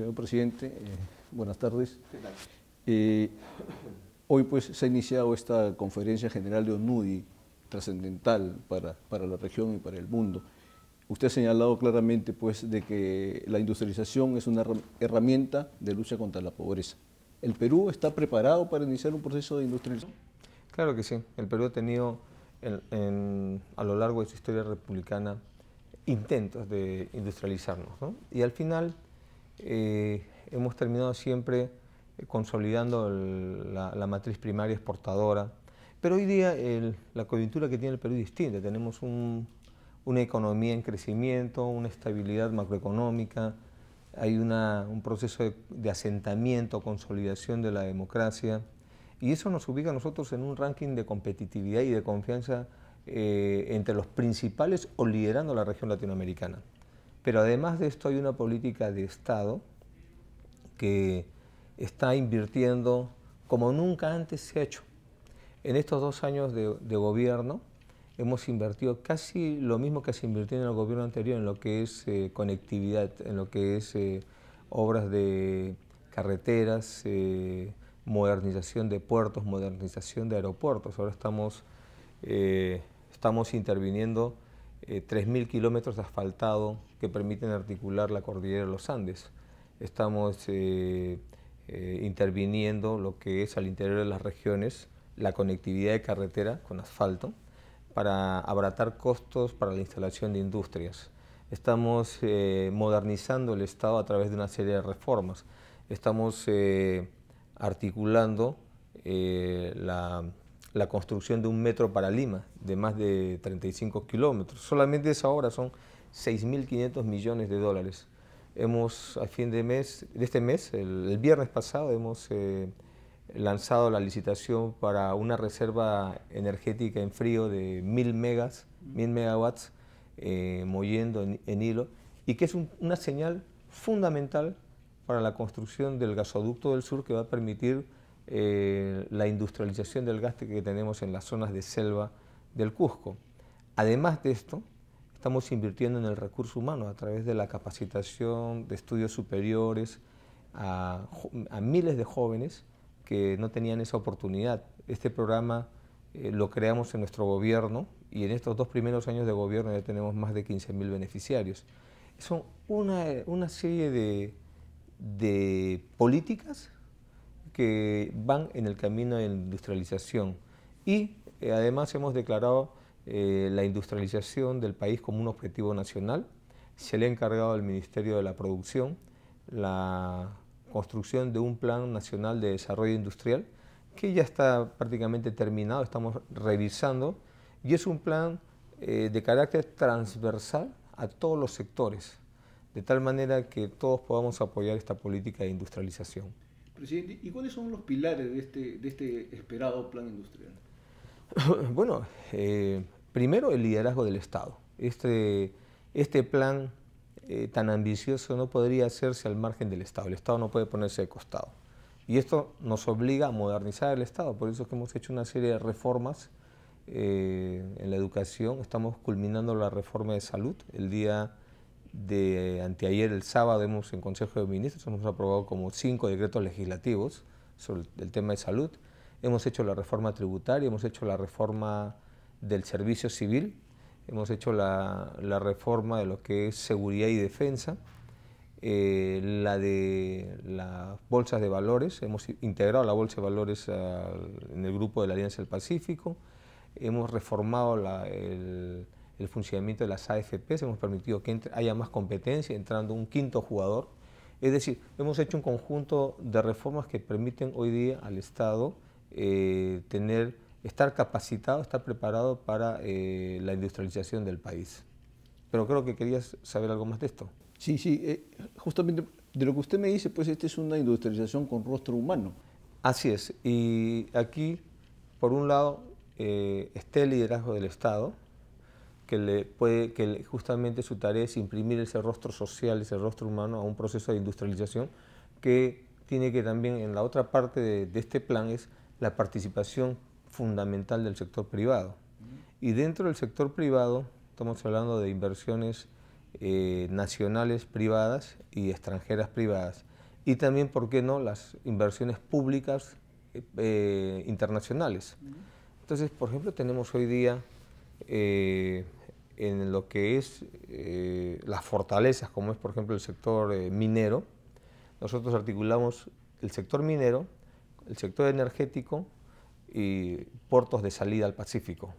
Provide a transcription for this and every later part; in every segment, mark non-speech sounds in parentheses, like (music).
Señor presidente, eh, buenas tardes. Eh, hoy pues se ha iniciado esta conferencia general de ONUDI, trascendental para, para, la región y para el mundo. Usted ha señalado claramente pues de que la industrialización es una herramienta de lucha contra la pobreza. ¿El Perú está preparado para iniciar un proceso de industrialización? Claro que sí. El Perú ha tenido a lo largo de su historia republicana intentos de industrializarnos. ¿no? Y al final eh, hemos terminado siempre eh, consolidando la, matriz primaria exportadora. Pero hoy día la coyuntura que tiene el Perú es distinta. Tenemos una economía en crecimiento, una estabilidad macroeconómica, hay un proceso de, asentamiento, consolidación de la democracia, y eso nos ubica a nosotros en un ranking de competitividad y de confianza eh, entre los principales o liderando la región latinoamericana. Pero además de esto hay una política de Estado que está invirtiendo como nunca antes se ha hecho. En estos dos años de, gobierno hemos invertido casi lo mismo que se invirtió en el gobierno anterior en lo que es eh, conectividad, en lo que es eh, obras de carreteras, eh, modernización de puertos, modernización de aeropuertos. Ahora estamos, estamos interviniendo 3.000 eh, kilómetros de asfaltado que permiten articular la cordillera de los Andes. Estamos eh, eh, interviniendo lo que es al interior de las regiones la conectividad de carretera con asfalto para abaratar costos para la instalación de industrias. Estamos modernizando el Estado a través de una serie de reformas. Estamos articulando la la construcción de un metro para Lima, de más de 35 kilómetros. Solamente esa obra son 6.500 millones de dólares. Hemos, a fin de mes, de este mes, el, viernes pasado, hemos eh, lanzado la licitación para una reserva energética en frío de 1.000 megas, megawatts, eh, en, hilo, y que es una señal fundamental para la construcción del gasoducto del sur que va a permitir eh, la industrialización del gas que tenemos en las zonas de selva del Cusco. Además de esto, estamos invirtiendo en el recurso humano a través de la capacitación de estudios superiores a, miles de jóvenes que no tenían esa oportunidad. Este programa eh, lo creamos en nuestro gobierno y en estos dos primeros años de gobierno ya tenemos más de 15.000 beneficiarios. Son una, una serie de, de políticas que van en el camino de la industrialización. Y eh, además hemos declarado eh, la industrialización del país como un objetivo nacional. Se le ha encargado al Ministerio de la Producción la construcción de un Plan Nacional de Desarrollo Industrial que ya está prácticamente terminado, estamos revisando, y es un plan eh, de carácter transversal a todos los sectores, de tal manera que todos podamos apoyar esta política de industrialización presidente, ¿y cuáles son los pilares de este, este esperado plan industrial? (laughs) Bueno, eh, primero el liderazgo del Estado. Este, este plan eh, tan ambicioso no podría hacerse al margen del Estado. El Estado no puede ponerse de costado. Y esto nos obliga a modernizar el Estado. Por eso es que hemos hecho una serie de reformas eh, en la educación. Estamos culminando la reforma de salud. El día de anteayer, el sábado, hemos en Consejo de Ministros, hemos aprobado como cinco decretos legislativos sobre el tema de salud. Hemos hecho la reforma tributaria, hemos hecho la reforma del servicio civil, hemos hecho la, reforma de lo que es seguridad y defensa, eh, la de las bolsas de valores, hemos integrado la bolsa de valores en el grupo de la Alianza del Pacífico, hemos reformado la, el el funcionamiento de las AFPs, hemos permitido que entre, haya más competencia entrando un quinto jugador. Es decir, hemos hecho un conjunto de reformas que permiten hoy día al Estado eh, tener, estar capacitado, estar preparado para eh, la industrialización del país. Pero creo que querías saber algo más de esto. Sí, sí, eh, justamente de lo que usted me dice, pues esta es una industrialización con rostro humano. Así es, y aquí, por un lado, está el liderazgo del Estado, que, le puede, que justamente su tarea es imprimir ese rostro social, ese rostro humano a un proceso de industrialización que tiene que también en la otra parte de, este plan es la participación fundamental del sector privado. Y dentro del sector privado, estamos hablando de inversiones eh, nacionales privadas y extranjeras privadas. Y también, ¿por qué no?, las inversiones públicas eh, eh, internacionales. Entonces, por ejemplo, tenemos hoy día en lo que es eh, las fortalezas, como es por ejemplo el sector eh, minero, nosotros articulamos el sector minero, el sector energético y puertos de salida al Pacífico.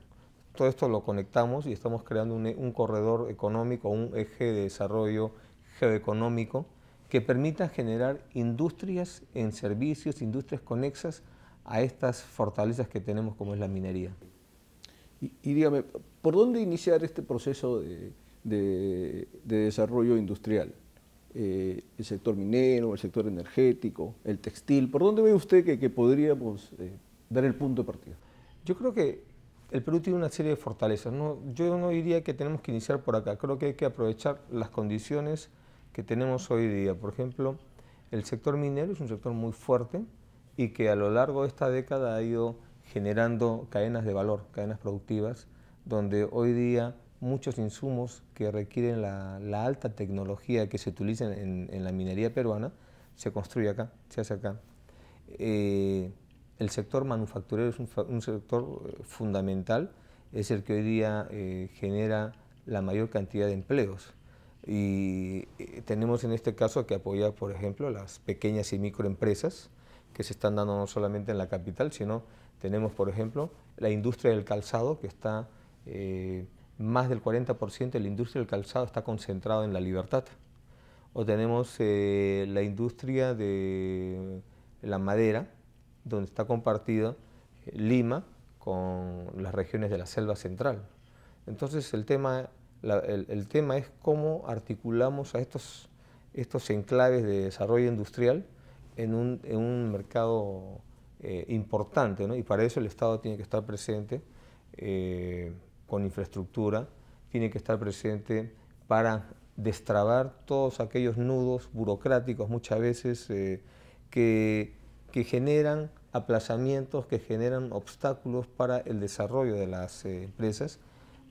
Todo esto lo conectamos y estamos creando un, un corredor económico, un eje de desarrollo geoeconómico que permita generar industrias en servicios, industrias conexas a estas fortalezas que tenemos como es la minería. Y, y dígame, ¿Por dónde iniciar este proceso de, desarrollo industrial? Eh, el sector minero, el sector energético, el textil. ¿Por dónde ve usted que, podríamos eh, dar el punto de partida? Yo creo que el Perú tiene una serie de fortalezas. Yo no diría que tenemos que iniciar por acá. Creo que hay que aprovechar las condiciones que tenemos hoy día. Por ejemplo, el sector minero es un sector muy fuerte y que a lo largo de esta década ha ido generando cadenas de valor, cadenas productivas donde hoy día muchos insumos que requieren la, alta tecnología que se utiliza en, la minería peruana se construye acá, se hace acá. Eh, el sector manufacturero es un, sector eh, fundamental, es el que hoy día eh, genera la mayor cantidad de empleos. Y tenemos en este caso que apoyar, por ejemplo, las pequeñas y microempresas que se están dando no solamente en la capital, sino tenemos, por ejemplo, la industria del calzado que está eh, más del 40% de la industria del calzado está concentrado en la libertad. O tenemos eh, la industria de la madera, donde está compartida eh, Lima con las regiones de la selva central. Entonces el tema, el, tema es cómo articulamos a estos, estos enclaves de desarrollo industrial en un, en un mercado importante, ¿no? y para eso el Estado tiene que estar presente con infraestructura, tiene que estar presente para destrabar todos aquellos nudos burocráticos muchas veces eh, que, generan aplazamientos, que generan obstáculos para el desarrollo de las eh, empresas.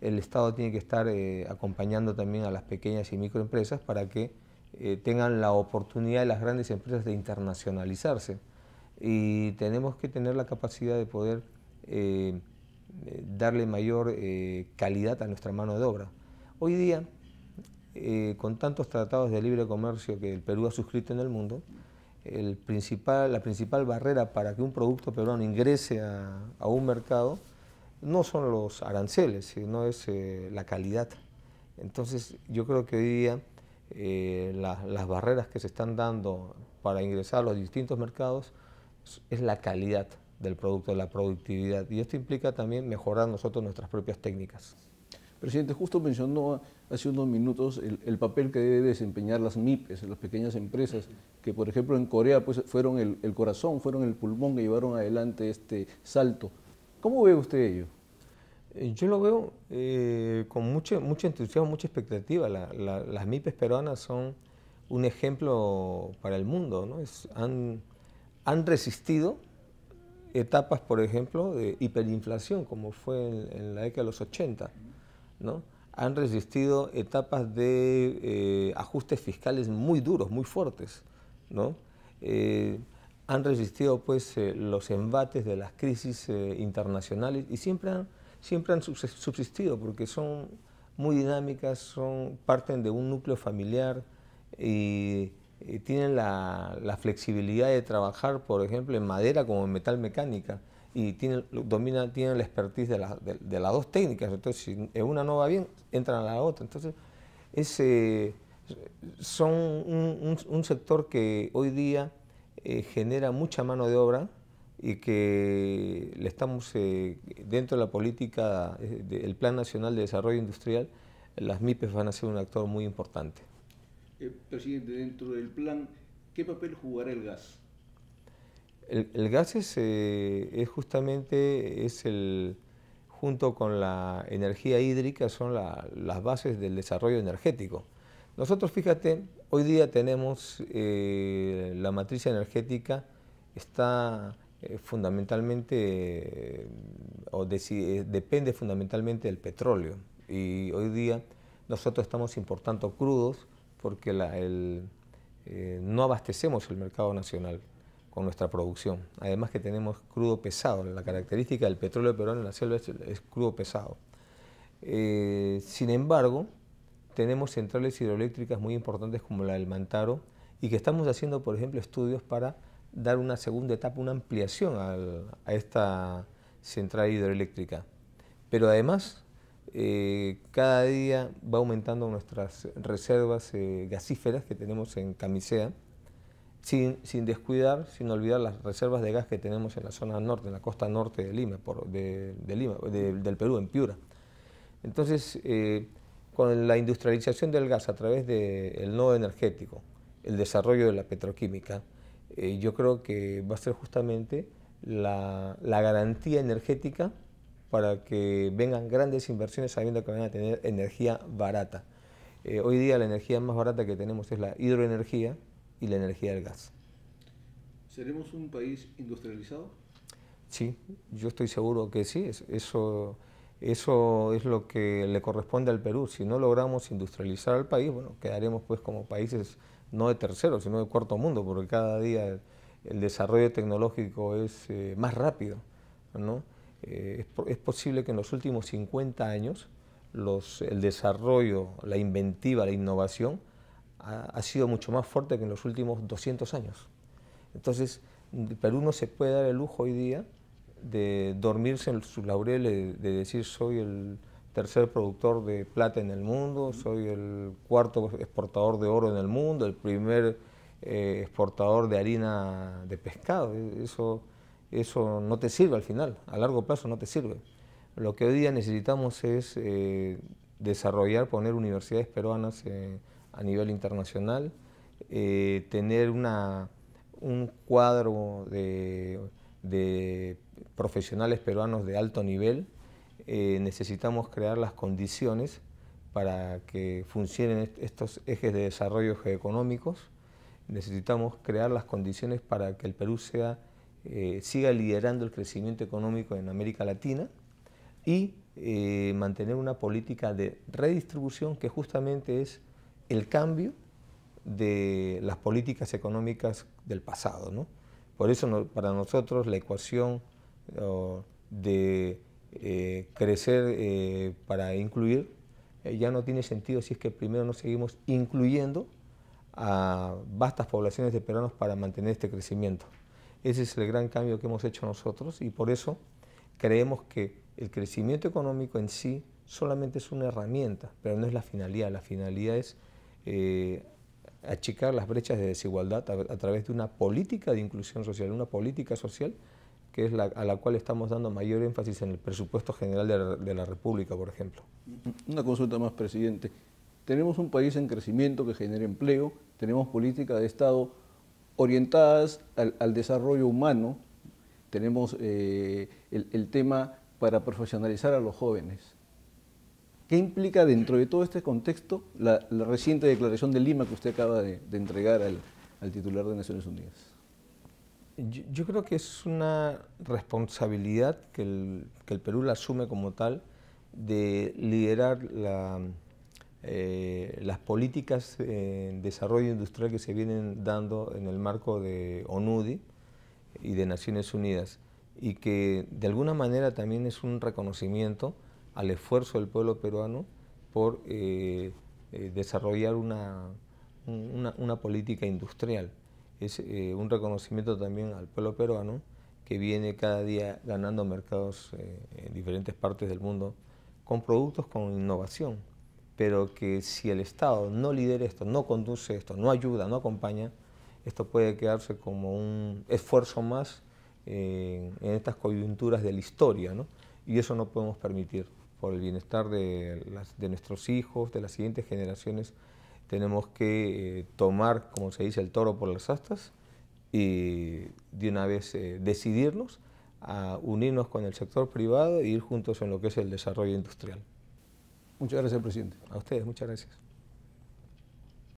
El Estado tiene que estar eh, acompañando también a las pequeñas y microempresas para que tengan la oportunidad de las grandes empresas de internacionalizarse. Y tenemos que tener la capacidad de poder eh, darle mayor eh, calidad a nuestra mano de obra. Hoy día, eh, con tantos tratados de libre comercio que el Perú ha suscrito en el mundo, principal, la principal barrera para que un producto peruano ingrese a, un mercado no son los aranceles, sino es la calidad. Entonces yo creo que hoy día las barreras que se están dando para ingresar a los distintos mercados es la calidad del producto, de la productividad. Y esto implica también mejorar nosotros nuestras propias técnicas. Presidente, justo mencionó hace unos minutos el, papel que deben desempeñar las MIPES, las pequeñas empresas, que por ejemplo en Corea pues, fueron el, corazón, fueron el pulmón que llevaron adelante este salto. ¿Cómo ve usted ello? Eh, yo lo veo eh, con mucho, mucho entusiasmo, mucha expectativa. las MIPES peruanas son un ejemplo para el mundo. ¿no? Es, han, han resistido etapas, por ejemplo, de hiperinflación, como fue en, la década de los 80, ¿no? han resistido etapas de eh, ajustes fiscales muy duros, muy fuertes, ¿no? Eh, han resistido pues, eh, los embates de las crisis internacionales y siempre han, siempre han subsistido porque son muy dinámicas, son, parten de un núcleo familiar y tienen la, flexibilidad de trabajar, por ejemplo, en madera como en metal mecánica y tienen, dominan, tienen la expertise de, de, las dos técnicas. Entonces, si una no va bien, entran a la otra. Entonces, ese, eh, son un, sector que hoy día eh, genera mucha mano de obra y que le estamos eh, dentro de la política del Plan Nacional de Desarrollo Industrial, las MIPES van a ser un actor muy importante. Eh, presidente, dentro del plan, ¿qué papel jugará el gas? El, gas eh, es, justamente, es el, junto con la energía hídrica, son las bases del desarrollo energético. Nosotros, fíjate, hoy día tenemos eh, la matriz energética, está fundamentalmente, o depende fundamentalmente del petróleo. Y hoy día nosotros estamos importando crudos porque eh, no abastecemos el mercado nacional con nuestra producción. Además que tenemos crudo pesado, la característica del petróleo peruano en la selva es, crudo pesado. Eh, sin embargo, tenemos centrales hidroeléctricas muy importantes como la del Mantaro y que estamos haciendo, por ejemplo, estudios para dar una segunda etapa, una ampliación a esta central hidroeléctrica. Pero además eh, cada día va aumentando nuestras reservas eh, gasíferas que tenemos en Camisea, sin, sin, descuidar, sin olvidar las reservas de gas que tenemos en la zona norte, en la costa norte de Lima, por, de, Lima del Perú, en Piura. Entonces, eh, con la industrialización del gas a través del nodo energético, el desarrollo de la petroquímica, yo creo que va a ser justamente la, la garantía energética para que vengan grandes inversiones sabiendo que van a tener energía barata. Eh, hoy día la energía más barata que tenemos es la hidroenergía y la energía del gas. ¿Seremos un país industrializado? Sí, yo estoy seguro que sí. Eso, eso es lo que le corresponde al Perú. Si no logramos industrializar al país, bueno, quedaremos pues como países no de tercero, sino de cuarto mundo, porque cada día el, desarrollo tecnológico es eh, más rápido, ¿no? Eh, es, es, posible que en los últimos 50 años los, el desarrollo, la inventiva, la innovación ha, ha, sido mucho más fuerte que en los últimos 200 años. Entonces, Perú no se puede dar el lujo hoy día de dormirse en sus laureles, de decir soy el tercer productor de plata en el mundo, soy el cuarto exportador de oro en el mundo, el primer eh, exportador de harina de pescado. E-, eso eso no te sirve al final, a largo plazo no te sirve. Lo que hoy día necesitamos es eh, desarrollar, poner universidades peruanas eh, a nivel internacional, eh, tener un cuadro de, de, profesionales peruanos de alto nivel. necesitamos crear las condiciones para que funcionen estos ejes de desarrollo económicos. Necesitamos crear las condiciones para que el Perú sea eh, siga liderando el crecimiento económico en América Latina y eh, mantener una política de redistribución que justamente es el cambio de las políticas económicas del pasado. Por eso para nosotros la ecuación de eh, crecer para incluir ya no tiene sentido si es que primero no seguimos incluyendo a vastas poblaciones de peruanos para mantener este crecimiento. Ese es el gran cambio que hemos hecho nosotros y por eso creemos que el crecimiento económico en sí solamente es una herramienta, pero no es la finalidad. La finalidad es eh, achicar las brechas de desigualdad a, través de una política de inclusión social, una política social que es a la cual estamos dando mayor énfasis en el presupuesto general de la, de la República, por ejemplo. Una consulta más, presidente. Tenemos un país en crecimiento que genera empleo, tenemos política de Estado orientadas al, desarrollo humano. Tenemos eh, el, tema para profesionalizar a los jóvenes. ¿Qué implica dentro de todo este contexto la, reciente declaración de Lima que usted acaba de, entregar al, titular de Naciones Unidas? Yo, creo que es una responsabilidad que el, que el Perú la asume como tal de liderar la, eh, las políticas eh, en desarrollo industrial que se vienen dando en el marco de ONUDI y de Naciones Unidas y que de alguna manera también es un reconocimiento al esfuerzo del pueblo peruano por eh, desarrollar una, política industrial. Es un reconocimiento también al pueblo peruano que viene cada día ganando mercados en diferentes partes del mundo con productos con innovación pero que si el Estado no lidera esto, no conduce esto, no ayuda, no acompaña, esto puede quedarse como un esfuerzo más eh, en estas coyunturas de la historia, y eso no podemos permitir. Por el bienestar de, nuestros hijos, de las siguientes generaciones, tenemos que eh, tomar, como se dice, el toro por las astas y de una vez eh, decidirnos a unirnos con el sector privado e ir juntos en lo que es el desarrollo industrial. Muchas gracias, presidente. A ustedes, muchas gracias.